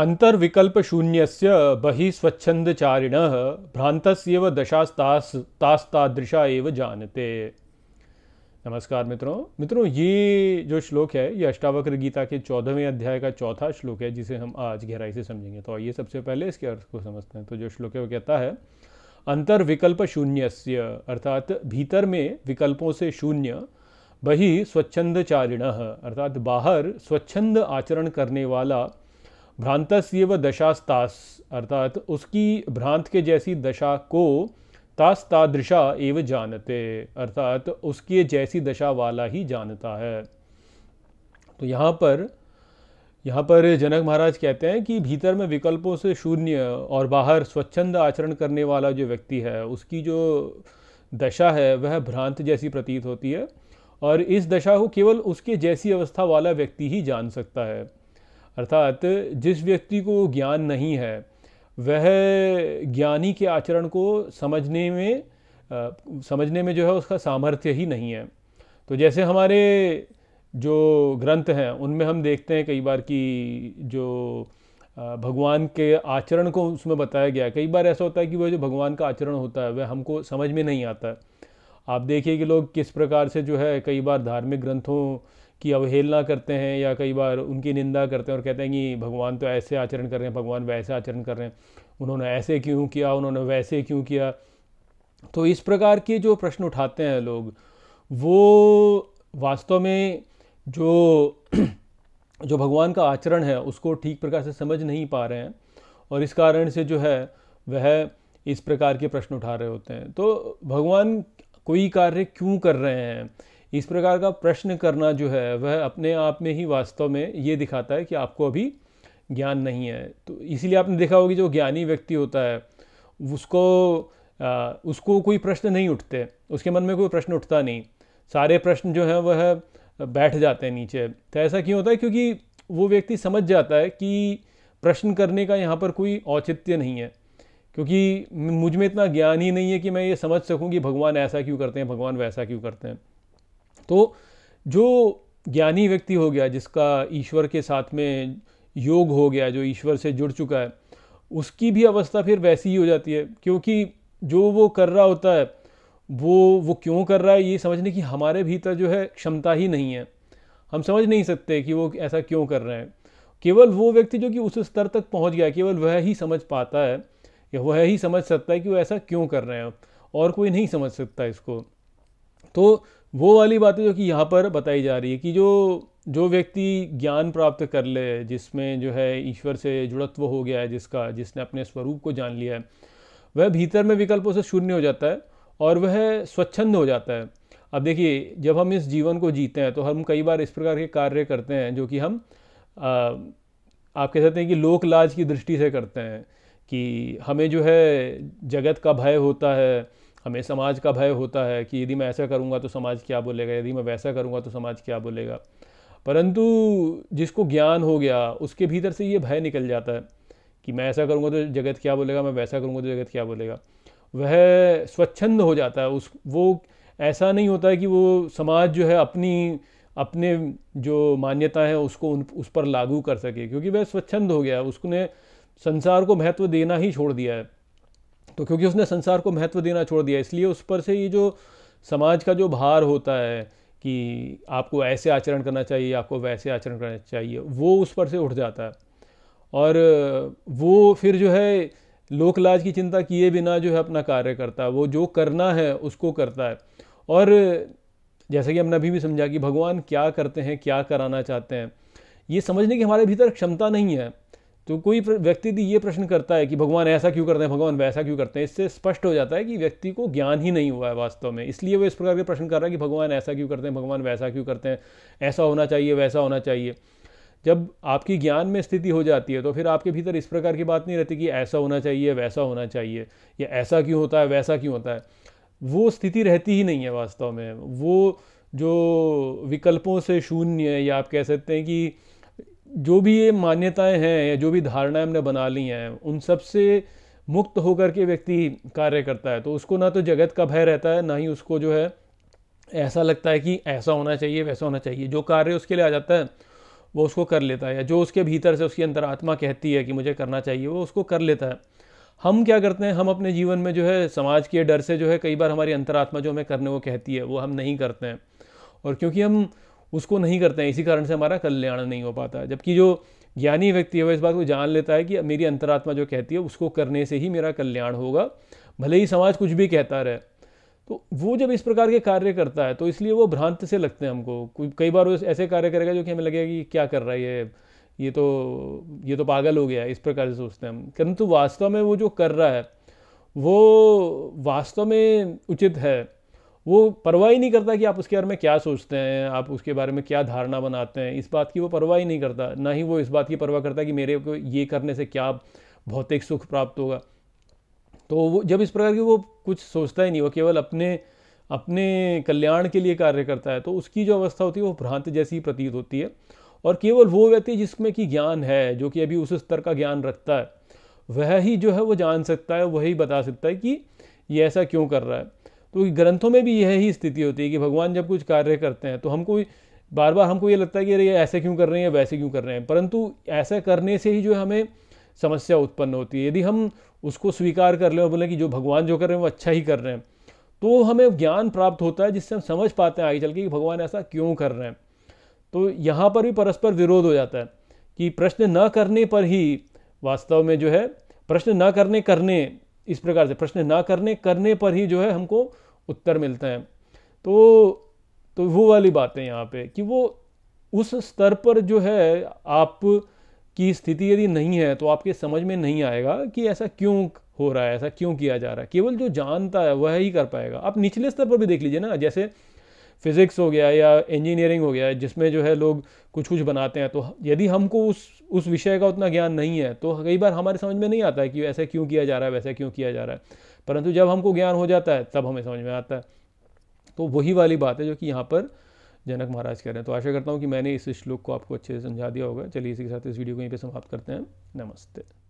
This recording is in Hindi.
अन्तर्विकल्पशून्यस्य बहिः स्वच्छन्दचारिणः भ्रान्तस्येव दशास्तास् तास्तादृशा एव जानते नमस्कार मित्रों मित्रों ये जो श्लोक है ये अष्टावक्र गीता के चौदहवें अध्याय का चौथा श्लोक है जिसे हम आज गहराई से समझेंगे तो आइए सबसे पहले इसके अर्थ को समझते हैं तो जो श्लोक है वो कहता है अंतर्विकल्प शून्यस्य अर्थात भीतर में विकल्पों से शून्य बही स्वच्छंदचारिण अर्थात बाहर स्वच्छंद आचरण करने वाला भ्रांत से व दशास्तास अर्थात उसकी भ्रांत के जैसी दशा को तास्तादृशा एव जानते अर्थात उसके जैसी दशा वाला ही जानता है तो यहाँ पर यहाँ पर जनक महाराज कहते हैं कि भीतर में विकल्पों से शून्य और बाहर स्वच्छंद आचरण करने वाला जो व्यक्ति है उसकी जो दशा है वह भ्रांत जैसी प्रतीत होती है और इस दशा को केवल उसके जैसी अवस्था वाला व्यक्ति ही जान सकता है अर्थात जिस व्यक्ति को ज्ञान नहीं है वह ज्ञानी के आचरण को समझने में आ, समझने में जो है उसका सामर्थ्य ही नहीं है तो जैसे हमारे जो ग्रंथ हैं उनमें हम देखते हैं कई बार कि जो भगवान के आचरण को उसमें बताया गया कई बार ऐसा होता है कि वह जो भगवान का आचरण होता है वह हमको समझ में नहीं आता आप देखिए कि लोग किस प्रकार से जो है कई बार धार्मिक ग्रंथों कि अवहेलना करते हैं या कई बार उनकी निंदा करते हैं और कहते हैं कि भगवान तो ऐसे आचरण कर रहे हैं भगवान वैसे आचरण कर रहे हैं उन्होंने ऐसे क्यों किया उन्होंने वैसे क्यों किया तो इस प्रकार के जो प्रश्न उठाते हैं लोग वो वास्तव में जो जो भगवान का आचरण है उसको ठीक प्रकार से समझ नहीं पा रहे हैं और इस कारण से जो है वह इस प्रकार के प्रश्न उठा रहे होते हैं तो भगवान कोई कार्य क्यों कर रहे हैं इस प्रकार का प्रश्न करना जो है वह अपने आप में ही वास्तव में ये दिखाता है कि आपको अभी ज्ञान नहीं है तो इसीलिए आपने देखा होगा कि जो ज्ञानी व्यक्ति होता है उसको आ, उसको कोई प्रश्न नहीं उठते उसके मन में कोई प्रश्न उठता नहीं सारे प्रश्न जो हैं वह बैठ जाते हैं नीचे तो ऐसा क्यों होता है क्योंकि वो व्यक्ति समझ जाता है कि प्रश्न करने का यहाँ पर कोई औचित्य नहीं है क्योंकि मुझ में इतना ज्ञान ही नहीं है कि मैं ये समझ सकूँ कि भगवान ऐसा क्यों करते हैं भगवान वैसा क्यों करते हैं तो जो ज्ञानी व्यक्ति हो गया जिसका ईश्वर के साथ में योग हो गया जो ईश्वर से जुड़ चुका है उसकी भी अवस्था फिर वैसी ही हो जाती है क्योंकि जो वो कर रहा होता है वो वो क्यों कर रहा है ये समझने की हमारे भीतर जो है क्षमता ही नहीं है हम समझ नहीं सकते कि वो ऐसा क्यों कर रहे हैं केवल वो व्यक्ति जो कि उस स्तर तक पहुंच गया केवल वह ही समझ पाता है या वह ही समझ सकता है कि वो ऐसा क्यों कर रहे हैं और कोई नहीं समझ सकता इसको तो वो वाली बातें जो कि यहाँ पर बताई जा रही है कि जो जो व्यक्ति ज्ञान प्राप्त कर ले जिसमें जो है ईश्वर से जुड़त्व हो गया है जिसका जिसने अपने स्वरूप को जान लिया है वह भीतर में विकल्पों से शून्य हो जाता है और वह स्वच्छंद हो जाता है अब देखिए जब हम इस जीवन को जीते हैं तो हम कई बार इस प्रकार के कार्य करते हैं जो कि हम आ, आप कह सकते हैं कि लोक लाज की दृष्टि से करते हैं कि हमें जो है जगत का भय होता है हमें समाज का भय होता है कि यदि मैं ऐसा करूँगा तो समाज क्या बोलेगा यदि मैं वैसा करूँगा तो समाज क्या बोलेगा परंतु जिसको ज्ञान हो गया उसके भीतर से ये भय निकल जाता है कि मैं ऐसा करूँगा तो जगत क्या बोलेगा मैं वैसा करूँगा तो जगत क्या बोलेगा वह स्वच्छंद हो जाता है उस वो ऐसा नहीं होता है कि वो समाज जो है अपनी अपने जो मान्यता है उसको उन उस पर लागू कर सके क्योंकि वह स्वच्छंद हो गया उसने संसार को महत्व देना ही छोड़ दिया है तो क्योंकि उसने संसार को महत्व देना छोड़ दिया इसलिए उस पर से ये जो समाज का जो भार होता है कि आपको ऐसे आचरण करना चाहिए आपको वैसे आचरण करना चाहिए वो उस पर से उठ जाता है और वो फिर जो है लोकलाज की चिंता किए बिना जो है अपना कार्य करता है वो जो करना है उसको करता है और जैसे कि हमने अभी भी समझा कि भगवान क्या करते हैं क्या कराना चाहते हैं ये समझने की हमारे भीतर क्षमता नहीं है तो कोई व्यक्ति यदि ये प्रश्न करता है कि भगवान ऐसा क्यों करते हैं भगवान वैसा क्यों करते हैं इससे स्पष्ट हो जाता है कि व्यक्ति को ज्ञान ही नहीं हुआ है वास्तव में इसलिए वो इस प्रकार के प्रश्न कर रहा है कि भगवान ऐसा क्यों करते हैं भगवान वैसा क्यों करते हैं ऐसा होना चाहिए वैसा होना चाहिए जब आपकी ज्ञान में स्थिति हो जाती है तो फिर आपके भीतर इस प्रकार की बात नहीं रहती कि ऐसा होना चाहिए वैसा होना चाहिए या ऐसा क्यों होता है वैसा क्यों होता है वो स्थिति रहती ही नहीं है वास्तव में वो जो विकल्पों से शून्य या आप कह सकते हैं कि जो भी ये मान्यताएं हैं या जो भी धारणाएं हमने बना ली हैं उन सब से मुक्त होकर के व्यक्ति कार्य करता है तो उसको ना तो जगत का भय रहता है ना ही उसको जो है ऐसा लगता है कि ऐसा होना चाहिए वैसा होना चाहिए जो कार्य उसके लिए आ जाता है वो उसको कर लेता है या जो उसके भीतर से उसकी अंतरात्मा कहती है कि मुझे करना चाहिए वो उसको कर लेता है हम क्या करते हैं हम अपने जीवन में जो है समाज के डर से जो है कई बार हमारी अंतरात्मा जो हमें करने को कहती है वो हम नहीं करते हैं और क्योंकि हम उसको नहीं करते हैं इसी कारण से हमारा कल्याण नहीं हो पाता जबकि जो ज्ञानी व्यक्ति है वह इस बात को जान लेता है कि मेरी अंतरात्मा जो कहती है उसको करने से ही मेरा कल्याण होगा भले ही समाज कुछ भी कहता रहे तो वो जब इस प्रकार के कार्य करता है तो इसलिए वो भ्रांत से लगते हैं हमको कई बार वो ऐसे कार्य करेगा जो कि हमें लगेगा कि क्या कर रहा है ये ये तो ये तो पागल हो गया इस प्रकार से सोचते हैं हम किंतु वास्तव में वो जो कर रहा है वो वास्तव में उचित है वो परवाह ही नहीं करता कि आप उसके बारे में क्या सोचते हैं आप उसके बारे में क्या धारणा बनाते हैं इस बात की वो परवाह ही नहीं करता ना ही वो इस बात की परवाह करता कि मेरे को ये करने से क्या भौतिक सुख प्राप्त होगा तो वो जब इस प्रकार की वो कुछ सोचता ही नहीं वो केवल अपने अपने कल्याण के लिए कार्य करता है तो उसकी जो अवस्था होती है वो भ्रांत जैसी प्रतीत होती है और केवल वो व्यक्ति जिसमें कि ज्ञान है जो कि अभी उस स्तर का ज्ञान रखता है वह ही जो है वो जान सकता है वही बता सकता है कि ये ऐसा क्यों कर रहा है तो ग्रंथों में भी यही स्थिति होती है कि भगवान जब कुछ कार्य करते हैं तो हमको बार बार हमको ये लगता है कि अरे ये ऐसे क्यों कर रहे हैं वैसे क्यों कर रहे हैं परंतु ऐसा करने से ही जो हमें समस्या उत्पन्न होती है यदि हम उसको स्वीकार कर लें और बोलें कि जो भगवान जो कर रहे हैं वो अच्छा ही कर रहे हैं तो हमें ज्ञान प्राप्त होता है जिससे हम समझ पाते हैं आगे चल के कि भगवान ऐसा क्यों कर रहे हैं तो यहाँ पर भी परस्पर विरोध हो जाता है कि प्रश्न न करने पर ही वास्तव में जो है प्रश्न न करने करने इस प्रकार से प्रश्न ना करने करने पर ही जो है हमको उत्तर मिलते हैं तो तो वो वाली बात है यहाँ पे कि वो उस स्तर पर जो है आप की स्थिति यदि नहीं है तो आपके समझ में नहीं आएगा कि ऐसा क्यों हो रहा है ऐसा क्यों किया जा रहा है केवल जो जानता है वह ही कर पाएगा आप निचले स्तर पर भी देख लीजिए ना जैसे फिज़िक्स हो गया या इंजीनियरिंग हो गया जिसमें जो है लोग कुछ कुछ बनाते हैं तो यदि हमको उस उस विषय का उतना ज्ञान नहीं है तो कई बार हमारे समझ में नहीं आता है कि ऐसा क्यों किया जा रहा है वैसा क्यों किया जा रहा है परंतु जब हमको ज्ञान हो जाता है तब हमें समझ में आता है तो वही वाली बात है जो कि यहाँ पर जनक महाराज कह रहे हैं तो आशा करता हूँ कि मैंने इस श्लोक को आपको अच्छे से समझा दिया होगा चलिए इसी के साथ इस वीडियो को यहीं पर समाप्त करते हैं नमस्ते